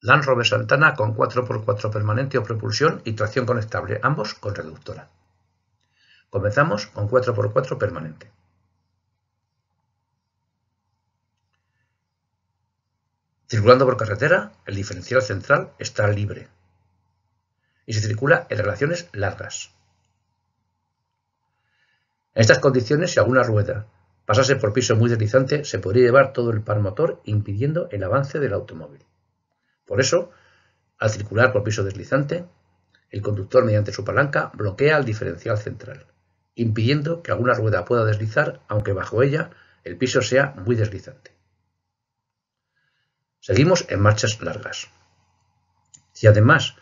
Land Rover Santana con 4x4 permanente o propulsión y tracción conectable, ambos con reductora. Comenzamos con 4x4 permanente. Circulando por carretera, el diferencial central está libre y se circula en relaciones largas. En estas condiciones, si alguna rueda pasase por piso muy deslizante, se podría llevar todo el par motor impidiendo el avance del automóvil. Por eso, al circular por piso deslizante, el conductor mediante su palanca bloquea el diferencial central, impidiendo que alguna rueda pueda deslizar aunque bajo ella el piso sea muy deslizante. Seguimos en marchas largas. Si además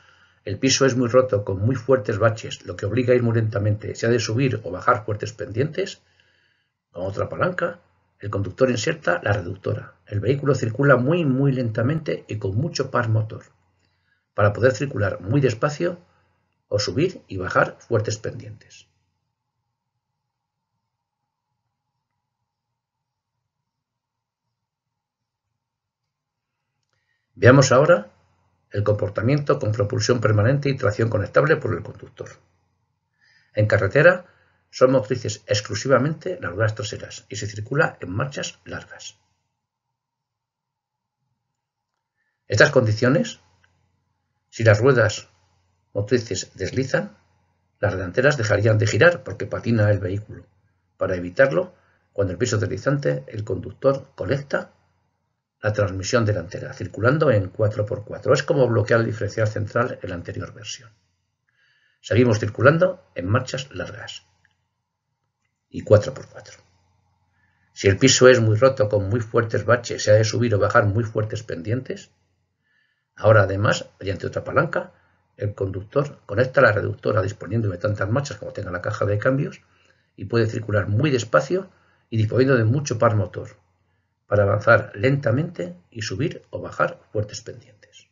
el piso es muy roto con muy fuertes baches, lo que obliga a ir muy lentamente, se ha de subir o bajar fuertes pendientes, con otra palanca el conductor inserta la reductora. El vehículo circula muy muy lentamente y con mucho par motor, para poder circular muy despacio o subir y bajar fuertes pendientes. Veamos ahora el comportamiento con propulsión permanente y tracción conectable por el conductor. En carretera, son motrices exclusivamente las ruedas traseras y se circula en marchas largas. Estas condiciones, si las ruedas motrices deslizan, las delanteras dejarían de girar porque patina el vehículo. Para evitarlo, cuando el piso deslizante, el conductor conecta la transmisión delantera, circulando en 4x4. Es como bloquear el diferencial central en la anterior versión. Seguimos circulando en marchas largas y 4x4. Si el piso es muy roto con muy fuertes baches, se ha de subir o bajar muy fuertes pendientes. Ahora además, mediante otra palanca, el conductor conecta la reductora disponiendo de tantas marchas como tenga la caja de cambios y puede circular muy despacio y disponiendo de mucho par motor para avanzar lentamente y subir o bajar fuertes pendientes.